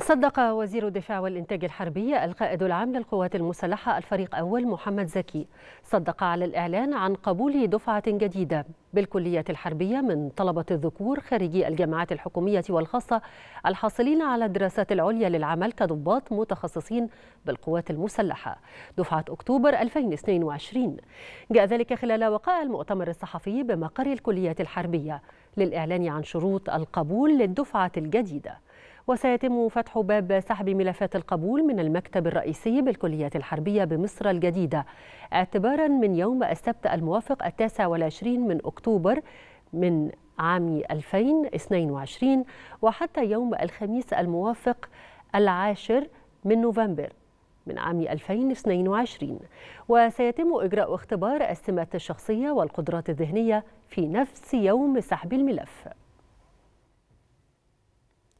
صدق وزير الدفاع والإنتاج الحربي القائد العام للقوات المسلحة الفريق أول محمد زكي صدق على الإعلان عن قبول دفعة جديدة بالكليات الحربية من طلبة الذكور خارجي الجامعات الحكومية والخاصة الحاصلين على الدراسات العليا للعمل كضباط متخصصين بالقوات المسلحة دفعة أكتوبر 2022 جاء ذلك خلال وقاء المؤتمر الصحفي بمقر الكليات الحربية للإعلان عن شروط القبول للدفعة الجديدة وسيتم فتح باب سحب ملفات القبول من المكتب الرئيسي بالكليات الحربية بمصر الجديدة اعتبارا من يوم السبت الموافق التاسع والعشرين من أكتوبر من عام 2022 وحتى يوم الخميس الموافق العاشر من نوفمبر من عام 2022 وسيتم إجراء اختبار السمات الشخصية والقدرات الذهنية في نفس يوم سحب الملف